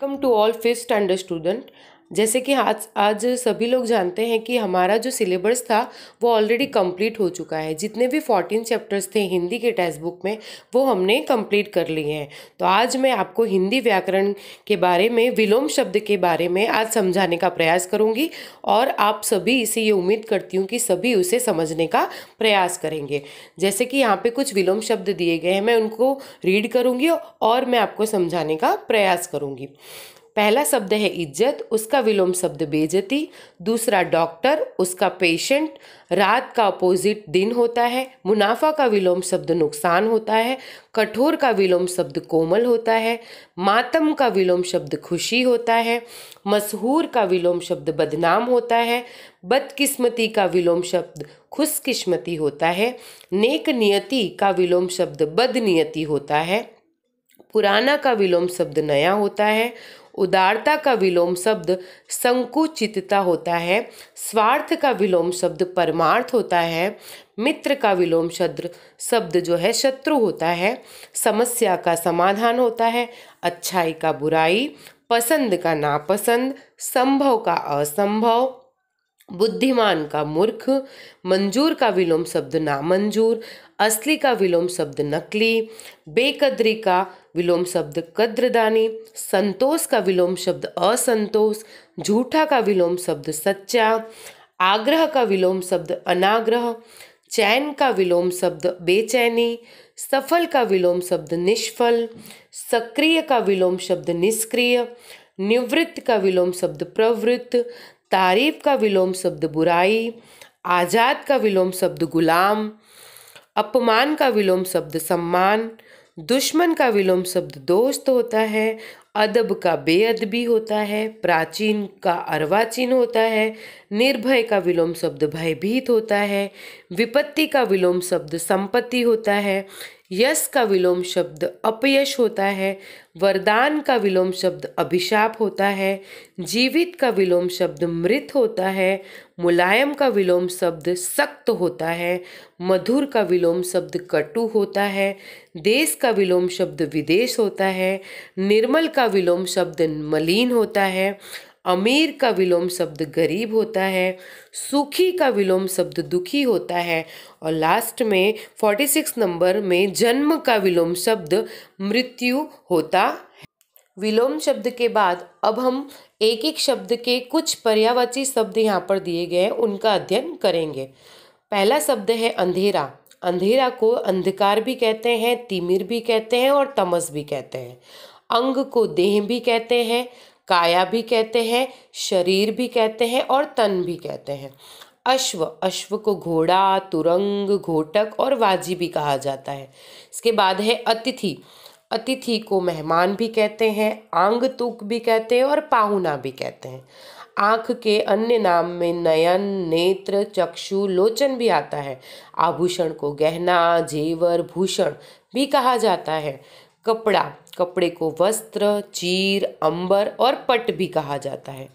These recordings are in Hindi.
Welcome to all fifth standard student. जैसे कि आज आज सभी लोग जानते हैं कि हमारा जो सिलेबस था वो ऑलरेडी कंप्लीट हो चुका है जितने भी फोर्टीन चैप्टर्स थे हिंदी के टेक्स्ट बुक में वो हमने कंप्लीट कर लिए हैं तो आज मैं आपको हिंदी व्याकरण के बारे में विलोम शब्द के बारे में आज समझाने का प्रयास करूँगी और आप सभी इसे ये उम्मीद करती हूँ कि सभी उसे समझने का प्रयास करेंगे जैसे कि यहाँ पर कुछ विलोम शब्द दिए गए हैं मैं उनको रीड करूँगी और मैं आपको समझाने का प्रयास करूँगी पहला शब्द है इज्जत उसका विलोम शब्द बेजती दूसरा डॉक्टर उसका पेशेंट रात का अपोजिट दिन होता है मुनाफा का विलोम शब्द नुकसान होता है कठोर का विलोम शब्द कोमल होता है मातम का विलोम शब्द खुशी होता है मशहूर का विलोम शब्द बदनाम होता है बदकिस्मती का विलोम शब्द खुशकिस्मती होता है नेक नियति का विलोम शब्द बदनीयति होता है पुराना का विलोम शब्द नया होता है उदारता का विलोम शब्द संकुचितता होता है स्वार्थ का विलोम शब्द परमार्थ होता है मित्र का विलोम शब्द शब्द जो है शत्रु होता है समस्या का समाधान होता है अच्छाई का बुराई पसंद का नापसंद संभव का असंभव बुद्धिमान का मूर्ख मंजूर का विलोम शब्द नामंजूर असली का विलोम शब्द नकली बेकदरी का विलोम शब्द कद्रदानी संतोष का विलोम शब्द असंतोष झूठा का विलोम शब्द सच्चा आग्रह का विलोम शब्द अनाग्रह चैन का विलोम शब्द बेचैनी सफल का विलोम शब्द निष्फल सक्रिय का विलोम शब्द निष्क्रिय निवृत्त का विलोम शब्द प्रवृत्त तारीफ का विलोम शब्द बुराई आज़ाद का विलोम शब्द गुलाम अपमान का विलोम शब्द सम्मान दुश्मन का विलोम शब्द दोस्त होता है अदब का बेअदबी होता है प्राचीन का अर्वाचीन होता है निर्भय का विलोम शब्द भयभीत होता है विपत्ति का विलोम शब्द संपत्ति होता है यश का विलोम शब्द अपयश होता है वरदान का विलोम शब्द अभिशाप होता है जीवित का विलोम शब्द मृत होता है मुलायम का विलोम शब्द सख्त होता है मधुर का विलोम शब्द कटु होता है देश का विलोम शब्द विदेश होता है निर्मल का का विलोम शब्द मलिन होता है अमीर का विलोम शब्द गरीब होता है सुखी का विलोम शब्द दुखी होता है और लास्ट में 46 नंबर में जन्म का विलोम शब्द मृत्यु होता है विलोम शब्द के बाद अब हम एक एक शब्द के कुछ पर्यावाची शब्द यहाँ पर दिए गए हैं उनका अध्ययन करेंगे पहला शब्द है अंधेरा अंधेरा को अंधकार भी कहते हैं तिमिर भी कहते हैं और तमस भी कहते हैं अंग को देह भी कहते हैं काया भी कहते हैं शरीर भी कहते हैं और तन भी कहते हैं अश्व अश्व को घोड़ा तुरंग घोटक और वाजी भी कहा जाता है इसके बाद है अतिथि अतिथि को मेहमान भी कहते हैं आंग तुक भी कहते हैं और पाहुना भी कहते हैं आँख के अन्य नाम में नयन नेत्र चक्षु लोचन भी आता है आभूषण को गहना जेवर भूषण भी कहा जाता है कपड़ा कपड़े को वस्त्र चीर अंबर और पट भी कहा जाता है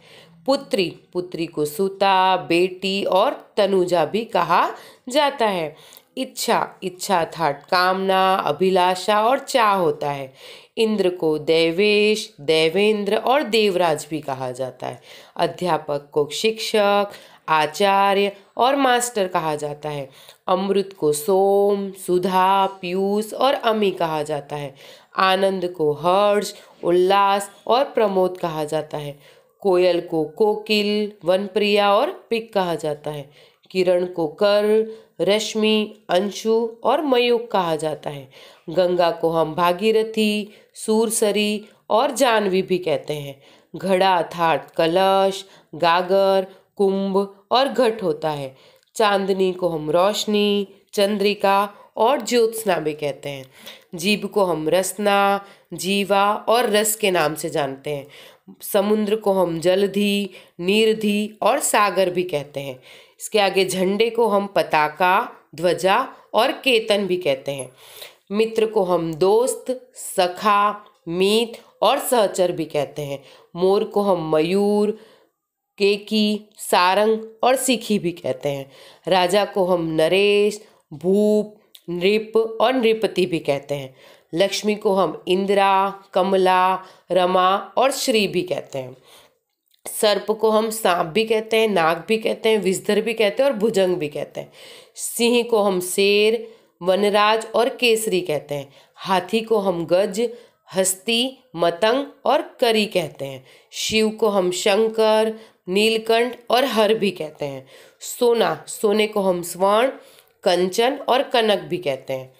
पुत्री पुत्री को सूता बेटी और तनुजा भी कहा जाता है इच्छा इच्छा था कामना अभिलाषा और चाह होता है इंद्र को देवेश देवेंद्र और देवराज भी कहा जाता है अध्यापक को शिक्षक आचार्य और मास्टर कहा जाता है अमृत को सोम सुधा पीयूष और अमी कहा जाता है आनंद को हर्ष उल्लास और प्रमोद कहा जाता है कोयल को कोकिल वनप्रिया और पिक कहा जाता है किरण को कर रश्मि अंशु और मयूक कहा जाता है गंगा को हम भागीरथी सूरसरी और जानवी भी कहते हैं घड़ा अर्थात कलश गागर कुंभ और घट होता है चांदनी को हम रोशनी चंद्रिका और ज्योत्सना भी कहते हैं जीव को हम रसना जीवा और रस के नाम से जानते हैं समुद्र को हम जलधि नीरधि और सागर भी कहते हैं इसके आगे झंडे को हम पताका ध्वजा और केतन भी कहते हैं मित्र को हम दोस्त सखा मीत और सहचर भी कहते हैं मोर को हम मयूर केकी सारंग और सीखी भी कहते हैं राजा को हम नरेश भूप नृप और नृपति भी कहते हैं लक्ष्मी को हम इंदिरा कमला रमा और श्री भी कहते हैं सर्प को हम सांप भी कहते हैं नाग भी कहते हैं विजधर भी कहते हैं और भुजंग भी कहते हैं सिंह को हम शेर वनराज और केसरी कहते हैं हाथी को हम गज हस्ती मतंग और करी कहते हैं शिव को हम शंकर नीलकंठ और हर भी कहते हैं सोना सोने को हम स्वर्ण कंचन और कनक भी कहते हैं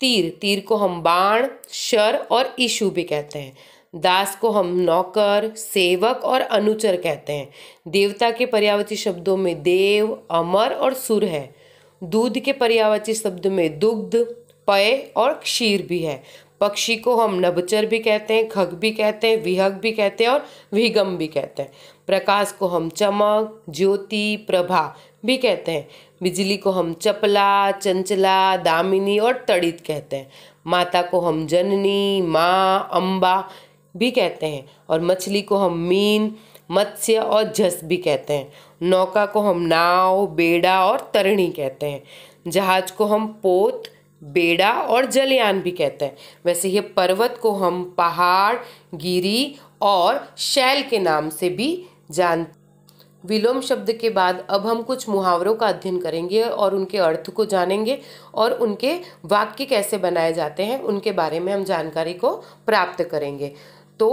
तीर तीर को हम बाण शर और ईशु भी कहते हैं दास को हम नौकर सेवक और अनुचर कहते हैं देवता के पर्यावची शब्दों में देव अमर और सुर है दूध के पर्यावची शब्द में दुग्ध पय और क्षीर भी है पक्षी को हम नभचर भी कहते हैं खग भी कहते हैं विहग भी कहते हैं और विगम भी कहते हैं प्रकाश को हम चमक ज्योति प्रभा भी कहते हैं बिजली को हम चपला चंचला दामिनी और तड़ित कहते हैं माता को हम जननी माँ अम्बा भी कहते हैं और मछली को हम मीन मत्स्य और झस भी कहते हैं नौका को हम नाव बेड़ा और तरणी कहते हैं जहाज को हम पोत बेड़ा और जलयान भी कहते हैं वैसे ये पर्वत को हम पहाड़ गिरी और शैल के नाम से भी जान विलोम शब्द के बाद अब हम कुछ मुहावरों का अध्ययन करेंगे और उनके अर्थ को जानेंगे और उनके वाक्य कैसे बनाए जाते हैं उनके बारे में हम जानकारी को प्राप्त करेंगे तो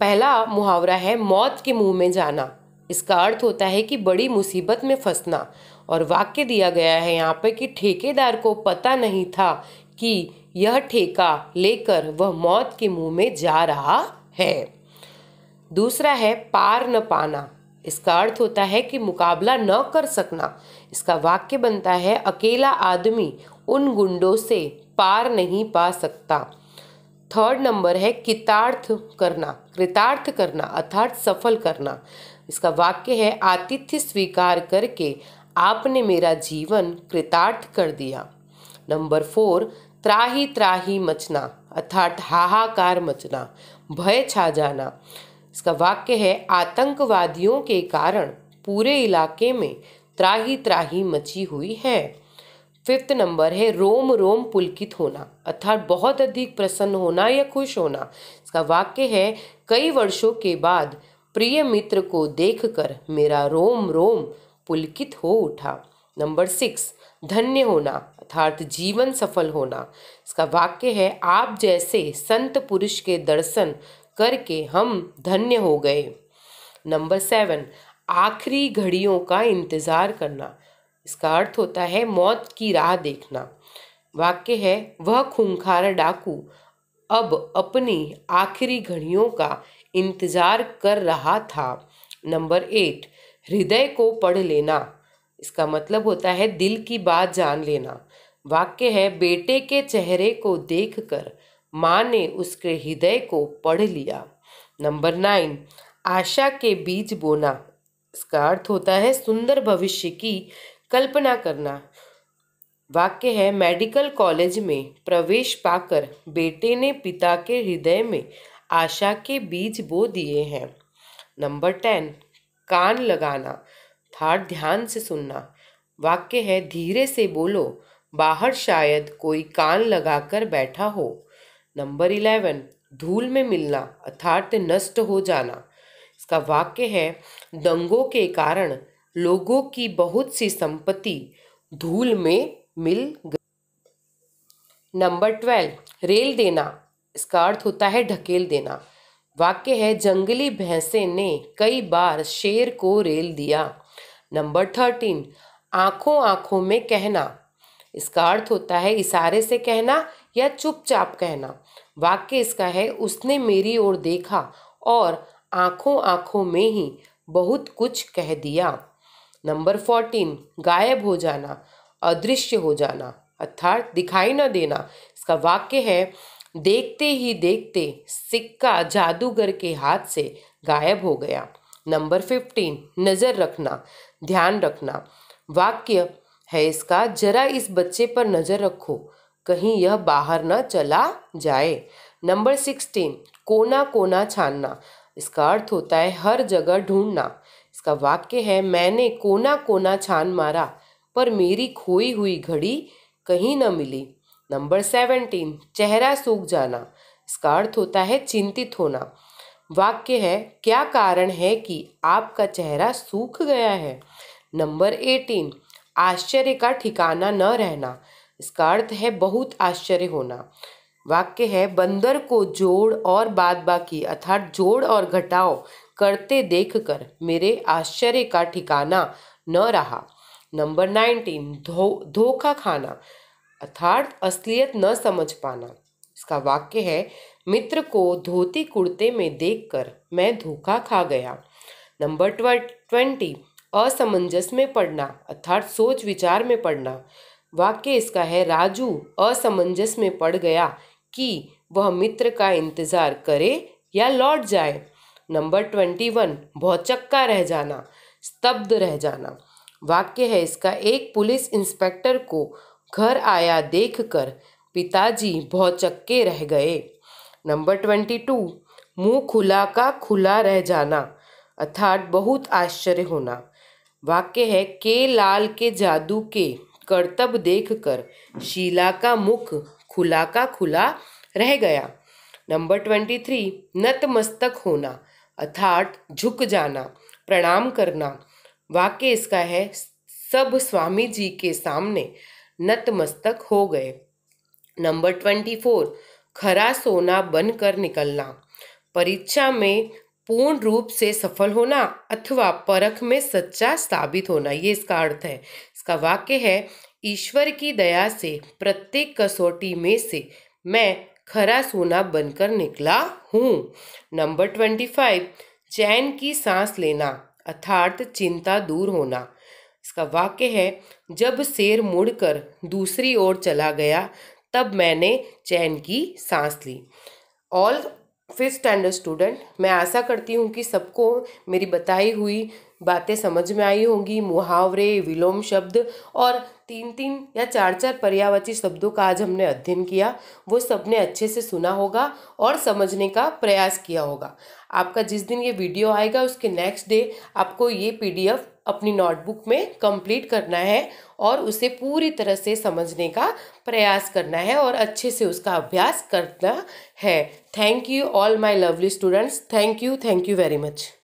पहला मुहावरा है मौत के मुंह में जाना इसका अर्थ होता है कि बड़ी मुसीबत में फंसना और वाक्य दिया गया है यहाँ पे कि ठेकेदार को पता नहीं था कि यह ठेका लेकर वह मौत के मुंह में जा रहा है दूसरा है पार न पाना इसका अर्थ होता है कि मुकाबला न कर सकना इसका वाक्य बनता है अकेला आदमी उन गुंडों से पार नहीं पा सकता थर्ड नंबर है कितार्थ करना कृतार्थ करना अर्थात सफल करना इसका वाक्य है आतिथ्य स्वीकार करके आपने मेरा जीवन कृतार्थ कर दिया नंबर फोर त्राही त्राही मचना अर्थात हाहाकार मचना भय छा जाना इसका वाक्य है आतंकवादियों के कारण पूरे इलाके में त्राही त्राही मची हुई है फिफ्थ नंबर है रोम रोम पुलकित होना अर्थात बहुत अधिक प्रसन्न होना या खुश होना इसका वाक्य है कई वर्षों के बाद प्रिय मित्र को देखकर मेरा रोम रोम पुलकित हो उठा नंबर सिक्स धन्य होना अर्थात जीवन सफल होना इसका वाक्य है आप जैसे संत पुरुष के दर्शन करके हम धन्य हो गए नंबर सेवन आखिरी घड़ियों का इंतज़ार करना इसका अर्थ होता है मौत की राह देखना वाक्य है वह खूंखार डाकू अब अपनी आखिरी घड़ियों का इंतज़ार कर रहा था नंबर एट हृदय को पढ़ लेना इसका मतलब होता है दिल की बात जान लेना वाक्य है बेटे के चेहरे को देखकर माँ ने उसके हृदय को पढ़ लिया नंबर नाइन आशा के बीज बोना इसका अर्थ होता है सुंदर भविष्य की कल्पना करना वाक्य है मेडिकल कॉलेज में प्रवेश पाकर बेटे ने पिता के हृदय में आशा के बीज बो दिए हैं नंबर टेन कान लगाना थार ध्यान से सुनना वाक्य है धीरे से बोलो बाहर शायद कोई कान लगाकर बैठा हो नंबर इलेवन धूल में मिलना अर्थात नष्ट हो जाना इसका वाक्य है दंगों के कारण लोगों की बहुत सी संपत्ति धूल में मिल गई नंबर ट्वेल्व रेल देना इसका अर्थ होता है ढकेल देना वाक्य है जंगली भैंसे ने कई बार शेर को रेल दिया नंबर थर्टीन आंखों आँखों में कहना इसका अर्थ होता है इशारे से कहना या चुपचाप कहना वाक्य इसका है उसने मेरी ओर देखा और आंखों आँखों में ही बहुत कुछ कह दिया नंबर फोर्टीन गायब हो जाना अदृश्य हो जाना अर्थात दिखाई न देना इसका वाक्य है देखते ही देखते सिक्का जादूगर के हाथ से गायब हो गया नंबर फिफ्टीन नज़र रखना ध्यान रखना वाक्य है इसका जरा इस बच्चे पर नज़र रखो कहीं यह बाहर न चला जाए नंबर सिक्सटीन कोना कोना छानना इसका अर्थ होता है हर जगह ढूंढना इसका वाक्य है मैंने कोना कोना छान मारा पर मेरी खोई हुई घड़ी कहीं न मिली नंबर सेवनटीन चेहरा सूख जाना इसका अर्थ होता है चिंतित होना वाक्य है क्या कारण है कि आपका चेहरा सूख गया है नंबर एटीन आश्चर्य का ठिकाना न रहना इसका अर्थ है बहुत आश्चर्य होना वाक्य है बंदर को जोड़ और बाद बाकी अर्थात जोड़ और घटाओ करते देखकर मेरे आश्चर्य का ठिकाना न रहा नंबर नाइनटीन धो धोखा खाना अर्थात असलियत न समझ पाना इसका वाक्य है मित्र को धोती कुर्ते में देखकर मैं धोखा खा गया नंबर ट्वेंटी असमंजस में पढ़ना अर्थात सोच विचार में पढ़ना वाक्य इसका है राजू असमंजस में पड़ गया कि वह मित्र का इंतज़ार करे या लौट जाए नंबर ट्वेंटी वन भौचक्का रह जाना स्तब्ध रह जाना वाक्य है इसका एक पुलिस इंस्पेक्टर को घर आया देखकर पिताजी बहुत चक्के रह गए नंबर ट्वेंटी टू मुँह खुला का खुला रह जाना अर्थात बहुत आश्चर्य होना वाक्य है के लाल के जादू के करतब देखकर शीला का मुख खुला का खुला रह गया नंबर ट्वेंटी थ्री नतमस्तक होना अर्थात झुक जाना प्रणाम करना वाक्य इसका है सब स्वामी जी के सामने नतमस्तक हो गए नंबर ट्वेंटी फोर खरा सोना बनकर निकलना परीक्षा में पूर्ण रूप से सफल होना अथवा परख में सच्चा साबित होना ये इसका अर्थ है इसका वाक्य है ईश्वर की दया से प्रत्येक कसौटी में से मैं खरा सोना बनकर निकला हूँ नंबर ट्वेंटी फाइव चैन की सांस लेना अर्थात चिंता दूर होना इसका वाक्य है जब शेर मुड़कर दूसरी ओर चला गया तब मैंने चैन की सांस ली ऑल फिफ्थ स्टैंडर्ड स्टूडेंट मैं आशा करती हूँ कि सबको मेरी बताई हुई बातें समझ में आई होंगी मुहावरे विलोम शब्द और तीन तीन या चार चार पर्यावाची शब्दों का आज हमने अध्ययन किया वो सबने अच्छे से सुना होगा और समझने का प्रयास किया होगा आपका जिस दिन ये वीडियो आएगा उसके नेक्स्ट डे आपको ये पीडीएफ अपनी नोटबुक में कंप्लीट करना है और उसे पूरी तरह से समझने का प्रयास करना है और अच्छे से उसका अभ्यास करना है thank you all my lovely students thank you thank you very much